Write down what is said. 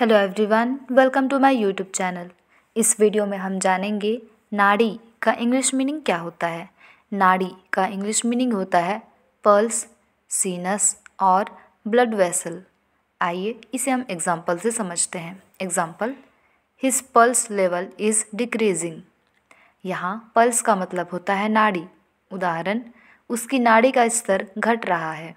hello everyone welcome to my YouTube channel इस video में हम जानेंगे नाड़ी का इंग्लिश मीनिंग क्या होता है नाड़ी का इंग्लिश मीनिंग होता है पल्स सीनस और ब्लड वेसल आइए इसे हम एग्जाम्पल से समझते हैं example his pulse level is decreasing यहाँ पल्स का मतलब होता है नाड़ी उदाहरण उसकी नाड़ी का स्तर घट रहा है